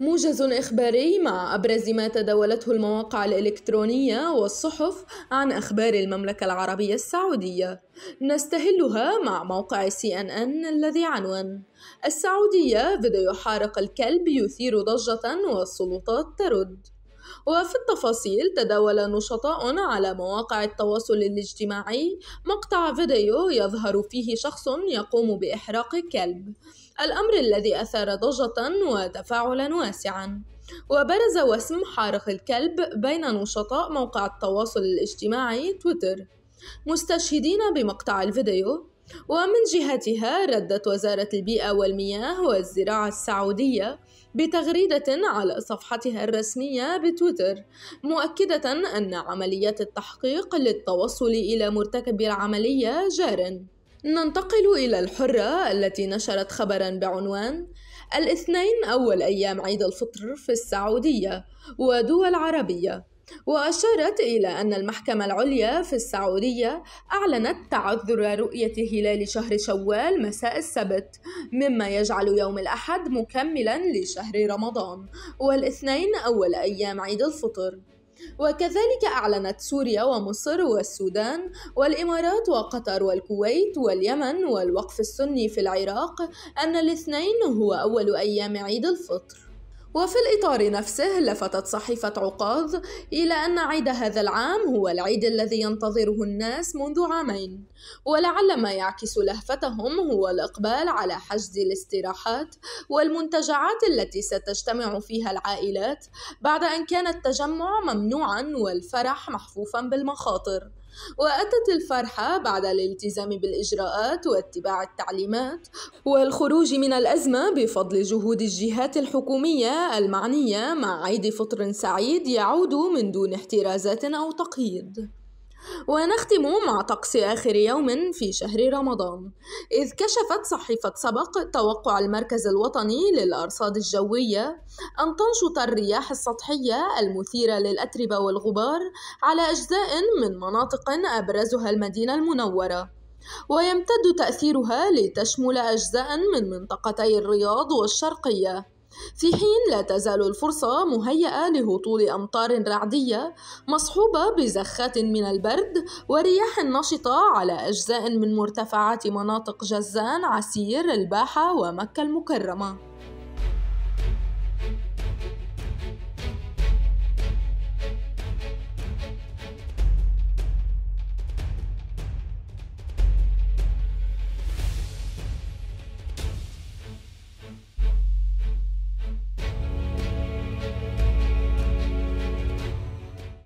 موجز إخباري مع أبرز ما تداولته المواقع الإلكترونية والصحف عن أخبار المملكة العربية السعودية نستهلها مع موقع سي أن أن الذي عنون السعودية فيديو حارق الكلب يثير ضجة والسلطات ترد وفي التفاصيل تداول نشطاء على مواقع التواصل الاجتماعي مقطع فيديو يظهر فيه شخص يقوم بإحراق كلب الأمر الذي أثار ضجة وتفاعلا واسعا وبرز وسم حارق الكلب بين نشطاء موقع التواصل الاجتماعي تويتر مستشهدين بمقطع الفيديو ومن جهتها ردت وزارة البيئة والمياه والزراعة السعودية بتغريدة على صفحتها الرسمية بتويتر مؤكدة أن عمليات التحقيق للتوصل إلى مرتكب العملية جارٍ ننتقل إلى الحرة التي نشرت خبرا بعنوان الاثنين أول أيام عيد الفطر في السعودية ودول عربية وأشارت إلى أن المحكمة العليا في السعودية أعلنت تعذر رؤية هلال شهر شوال مساء السبت، مما يجعل يوم الأحد مكملا لشهر رمضان، والاثنين أول أيام عيد الفطر. وكذلك أعلنت سوريا ومصر والسودان والإمارات وقطر والكويت واليمن والوقف السني في العراق أن الاثنين هو أول أيام عيد الفطر وفي الإطار نفسه لفتت صحيفة عقاظ إلى أن عيد هذا العام هو العيد الذي ينتظره الناس منذ عامين ولعل ما يعكس لهفتهم هو الإقبال على حجز الاستراحات والمنتجعات التي ستجتمع فيها العائلات بعد أن كان التجمع ممنوعا والفرح محفوفا بالمخاطر وأتت الفرحة بعد الالتزام بالإجراءات واتباع التعليمات والخروج من الأزمة بفضل جهود الجهات الحكومية المعنية مع عيد فطر سعيد يعود من دون احترازات أو تقييد ونختم مع طقس آخر يوم في شهر رمضان إذ كشفت صحيفة سبق توقع المركز الوطني للأرصاد الجوية أن تنشط الرياح السطحية المثيرة للأتربة والغبار على أجزاء من مناطق أبرزها المدينة المنورة ويمتد تأثيرها لتشمل أجزاء من منطقتي الرياض والشرقية في حين لا تزال الفرصة مهيئة لهطول أمطار رعدية مصحوبة بزخات من البرد ورياح نشطة على أجزاء من مرتفعات مناطق جزان، عسير، الباحة ومكة المكرمة.